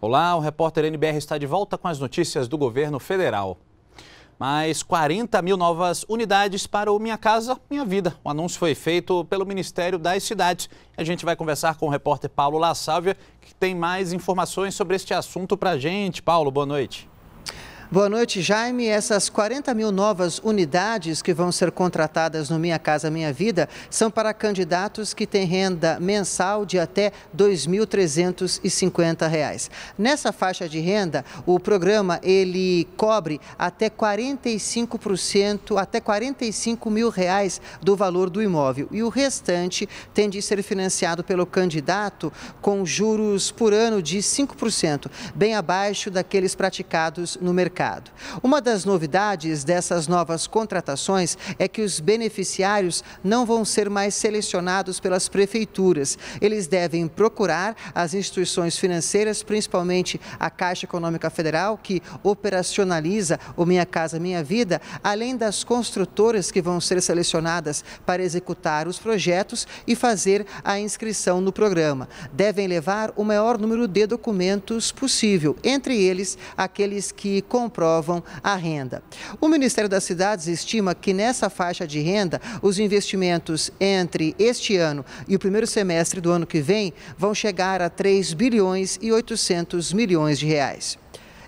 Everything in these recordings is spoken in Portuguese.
Olá, o repórter NBR está de volta com as notícias do governo federal. Mais 40 mil novas unidades para o Minha Casa Minha Vida. O anúncio foi feito pelo Ministério das Cidades. A gente vai conversar com o repórter Paulo La Sávia, que tem mais informações sobre este assunto para a gente. Paulo, boa noite. Boa noite, Jaime. Essas 40 mil novas unidades que vão ser contratadas no Minha Casa Minha Vida são para candidatos que têm renda mensal de até R$ 2.350. Nessa faixa de renda, o programa ele cobre até 45%, até 45 mil reais do valor do imóvel. E o restante tem de ser financiado pelo candidato com juros por ano de 5%, bem abaixo daqueles praticados no mercado mercado. Uma das novidades dessas novas contratações é que os beneficiários não vão ser mais selecionados pelas prefeituras. Eles devem procurar as instituições financeiras, principalmente a Caixa Econômica Federal, que operacionaliza o Minha Casa Minha Vida, além das construtoras que vão ser selecionadas para executar os projetos e fazer a inscrição no programa. Devem levar o maior número de documentos possível, entre eles aqueles que com comprovam a renda. O Ministério das Cidades estima que nessa faixa de renda, os investimentos entre este ano e o primeiro semestre do ano que vem vão chegar a 3 bilhões e 800 milhões de reais.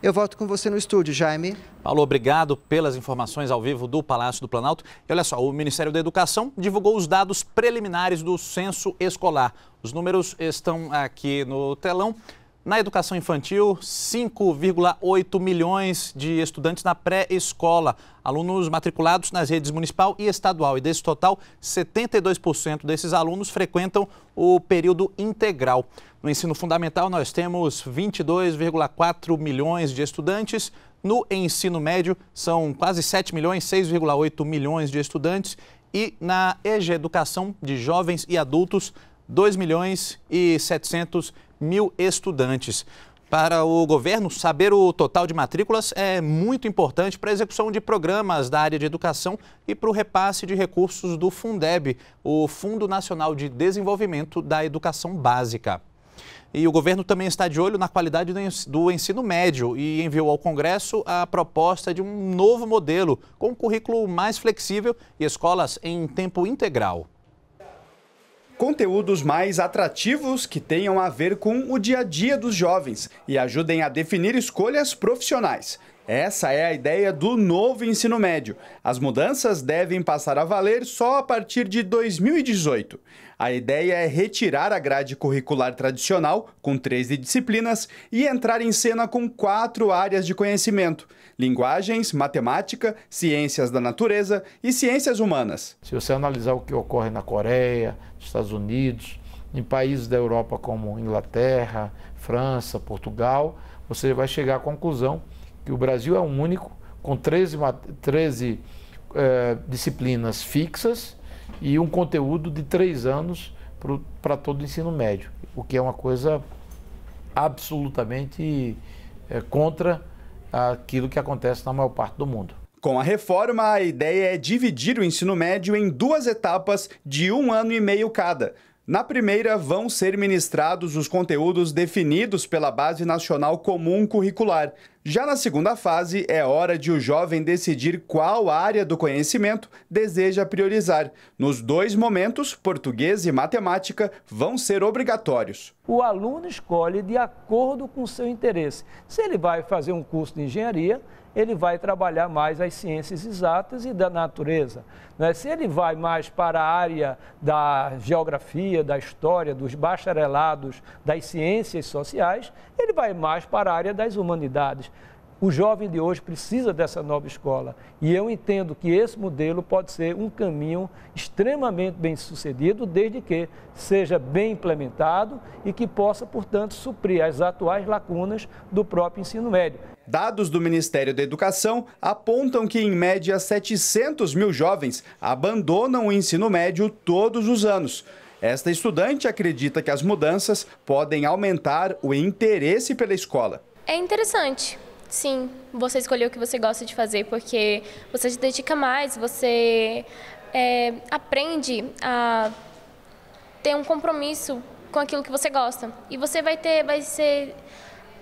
Eu volto com você no estúdio, Jaime. Paulo, obrigado pelas informações ao vivo do Palácio do Planalto. E olha só, o Ministério da Educação divulgou os dados preliminares do censo escolar. Os números estão aqui no telão. Na educação infantil, 5,8 milhões de estudantes na pré-escola, alunos matriculados nas redes municipal e estadual. E desse total, 72% desses alunos frequentam o período integral. No ensino fundamental, nós temos 22,4 milhões de estudantes. No ensino médio, são quase 7 milhões, 6,8 milhões de estudantes. E na EG Educação de Jovens e Adultos, 2 milhões e 700 mil estudantes. Para o governo, saber o total de matrículas é muito importante para a execução de programas da área de educação e para o repasse de recursos do Fundeb, o Fundo Nacional de Desenvolvimento da Educação Básica. E o governo também está de olho na qualidade do ensino médio e enviou ao Congresso a proposta de um novo modelo, com um currículo mais flexível e escolas em tempo integral conteúdos mais atrativos que tenham a ver com o dia a dia dos jovens e ajudem a definir escolhas profissionais. Essa é a ideia do novo ensino médio. As mudanças devem passar a valer só a partir de 2018. A ideia é retirar a grade curricular tradicional, com 13 disciplinas, e entrar em cena com quatro áreas de conhecimento: linguagens, matemática, ciências da natureza e ciências humanas. Se você analisar o que ocorre na Coreia, nos Estados Unidos, em países da Europa como Inglaterra, França, Portugal, você vai chegar à conclusão que o Brasil é um único com 13, 13 eh, disciplinas fixas e um conteúdo de três anos para todo o ensino médio, o que é uma coisa absolutamente eh, contra aquilo que acontece na maior parte do mundo. Com a reforma, a ideia é dividir o ensino médio em duas etapas de um ano e meio cada. Na primeira, vão ser ministrados os conteúdos definidos pela Base Nacional Comum Curricular. Já na segunda fase, é hora de o jovem decidir qual área do conhecimento deseja priorizar. Nos dois momentos, português e matemática vão ser obrigatórios. O aluno escolhe de acordo com o seu interesse. Se ele vai fazer um curso de engenharia, ele vai trabalhar mais as ciências exatas e da natureza. Né? Se ele vai mais para a área da geografia, da história, dos bacharelados, das ciências sociais, ele vai mais para a área das humanidades. O jovem de hoje precisa dessa nova escola. E eu entendo que esse modelo pode ser um caminho extremamente bem sucedido, desde que seja bem implementado e que possa, portanto, suprir as atuais lacunas do próprio ensino médio. Dados do Ministério da Educação apontam que, em média, 700 mil jovens abandonam o ensino médio todos os anos. Esta estudante acredita que as mudanças podem aumentar o interesse pela escola. É interessante, Sim, você escolheu o que você gosta de fazer, porque você se dedica mais, você é, aprende a ter um compromisso com aquilo que você gosta. E você vai ter, vai ser,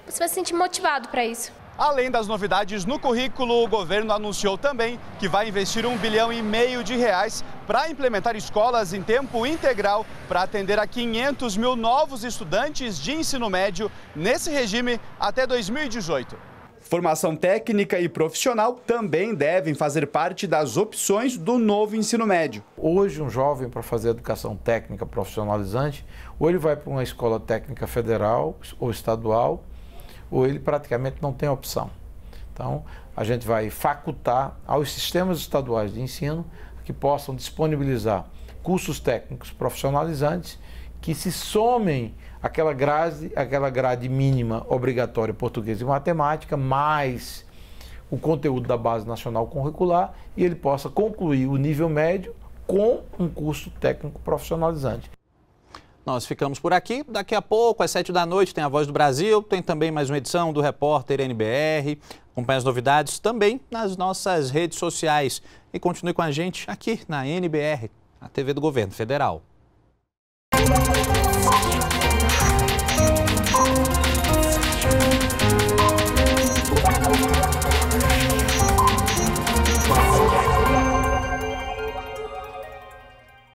você vai se sentir motivado para isso. Além das novidades no currículo, o governo anunciou também que vai investir um bilhão e meio de reais para implementar escolas em tempo integral para atender a 500 mil novos estudantes de ensino médio nesse regime até 2018. Formação técnica e profissional também devem fazer parte das opções do novo ensino médio. Hoje, um jovem para fazer educação técnica profissionalizante, ou ele vai para uma escola técnica federal ou estadual, ou ele praticamente não tem opção. Então, a gente vai facultar aos sistemas estaduais de ensino que possam disponibilizar cursos técnicos profissionalizantes que se somem aquela grade, aquela grade mínima obrigatória português e matemática, mais o conteúdo da base nacional curricular, e ele possa concluir o nível médio com um curso técnico profissionalizante. Nós ficamos por aqui. Daqui a pouco, às sete da noite, tem a Voz do Brasil, tem também mais uma edição do Repórter NBR. Acompanhe as novidades também nas nossas redes sociais. E continue com a gente aqui na NBR, a TV do Governo Federal. Música